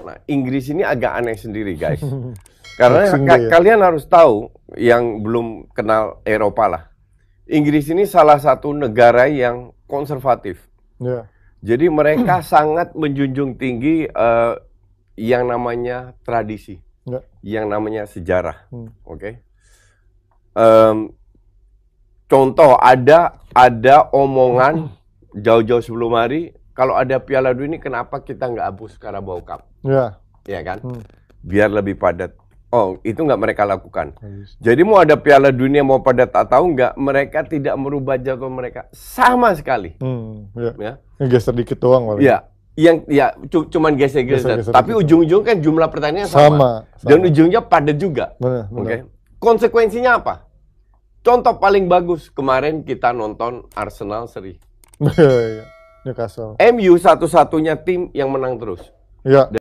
Nah, Inggris ini agak aneh sendiri, guys. Karena ka ya? kalian harus tahu yang belum kenal Eropa lah. Inggris ini salah satu negara yang konservatif. Yeah. Jadi mereka sangat menjunjung tinggi uh, yang namanya tradisi, yeah. yang namanya sejarah. Hmm. Oke. Okay? Um, contoh ada ada omongan jauh-jauh sebelum hari kalau ada Piala Dunia kenapa kita nggak hapus Carabao Cup? Ya. Ya kan? Hmm. Biar lebih padat. Oh, itu nggak mereka lakukan. Yes. Jadi mau ada Piala Dunia mau padat, tak tahu nggak, mereka tidak merubah jadwal mereka sama sekali. Hmm, ya. ya. geser dikit doang Iya. Ya, yang ya cuman geser-geser. Tapi ujung-ujung kan jumlah pertandingan sama, sama. Dan ujungnya padat juga. Benar, benar. Oke. Okay? Konsekuensinya apa? Contoh paling bagus kemarin kita nonton Arsenal seri. Iya, iya. Newcastle. MU satu-satunya tim yang menang terus. Iya.